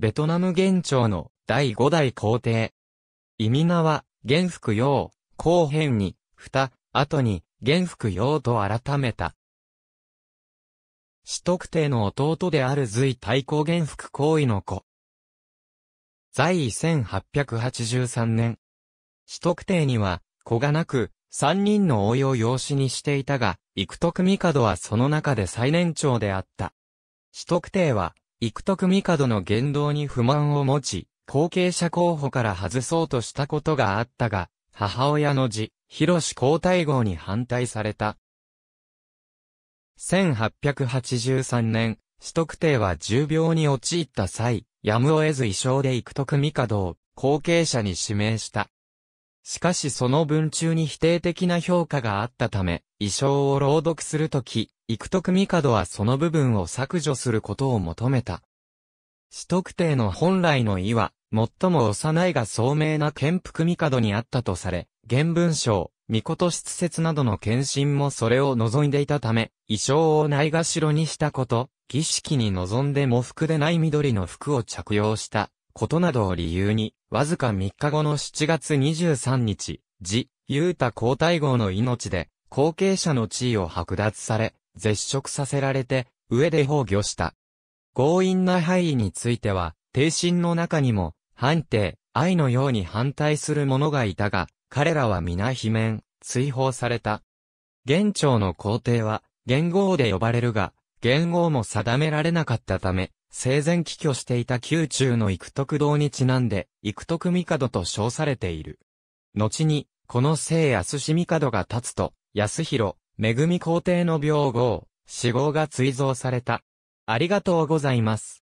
ベトナム元朝の第5代皇帝。意味名は、元福陽後編に、蓋、後に、元福陽と改めた。死特定の弟である隋太閤元福行為の子。在位1883年。死特定には、子がなく、三人の応いを養子にしていたが、幾徳帝はその中で最年長であった。死特定は、幾徳帝の言動に不満を持ち、後継者候補から外そうとしたことがあったが、母親の字、広志皇太后に反対された。1883年、史徳帝は重病に陥った際、やむを得ず衣装で幾徳帝を後継者に指名した。しかしその文中に否定的な評価があったため、遺装を朗読するとき、幾徳帝はその部分を削除することを求めた。死徳帝の本来の意は、最も幼いが聡明な建福帝にあったとされ、原文章、御事出説などの献身もそれを望んでいたため、衣装をないがしろにしたこと、儀式に臨んで喪服でない緑の服を着用した、ことなどを理由に、わずか3日後の7月23日、自ユータ皇太后の命で、後継者の地位を剥奪され、絶食させられて、上で崩御した。強引な敗囲については、帝心の中にも、反定、愛のように反対する者がいたが、彼らは皆悲鳴、追放された。元朝の皇帝は、元号で呼ばれるが、元号も定められなかったため、生前帰居していた宮中の幾徳堂にちなんで、幾徳帝と称されている。後に、この聖安氏帝が立つと、安弘、恵み皇帝の病号、死号が追贈された。ありがとうございます。